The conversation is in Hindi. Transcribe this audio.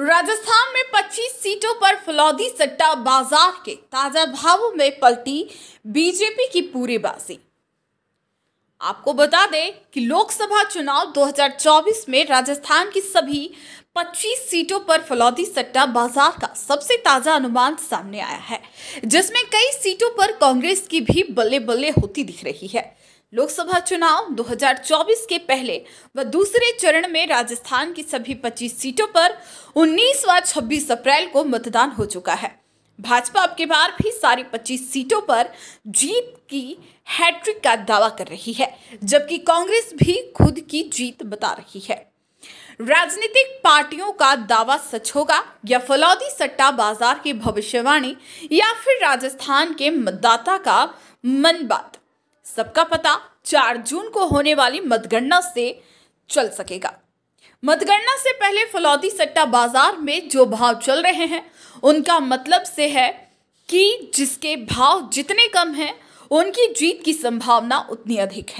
राजस्थान में 25 सीटों पर फलौदी सट्टा बाजार के ताजा भावों में पलटी बीजेपी की पूरी बाजी आपको बता दें कि लोकसभा चुनाव 2024 में राजस्थान की सभी 25 सीटों पर फलौदी सट्टा बाजार का सबसे ताजा अनुमान सामने आया है जिसमें कई सीटों पर कांग्रेस की भी बल्ले बल्ले होती दिख रही है लोकसभा चुनाव 2024 के पहले व दूसरे चरण में राजस्थान की सभी 25 सीटों पर 19 व 26 अप्रैल को मतदान हो चुका है भाजपा अब के बार भी सारी पच्चीस सीटों पर जीत की हैट्रिक का दावा कर रही है जबकि कांग्रेस भी खुद की जीत बता रही है राजनीतिक पार्टियों का दावा सच होगा या फलौदी सट्टा बाजार की भविष्यवाणी या फिर राजस्थान के मतदाता का मन बात सबका पता 4 जून को होने वाली मतगणना से चल सकेगा मतगणना से पहले फलौदी सट्टा बाजार में जो भाव चल रहे हैं उनका मतलब से है कि जिसके भाव जितने कम हैं उनकी जीत की संभावना उतनी अधिक है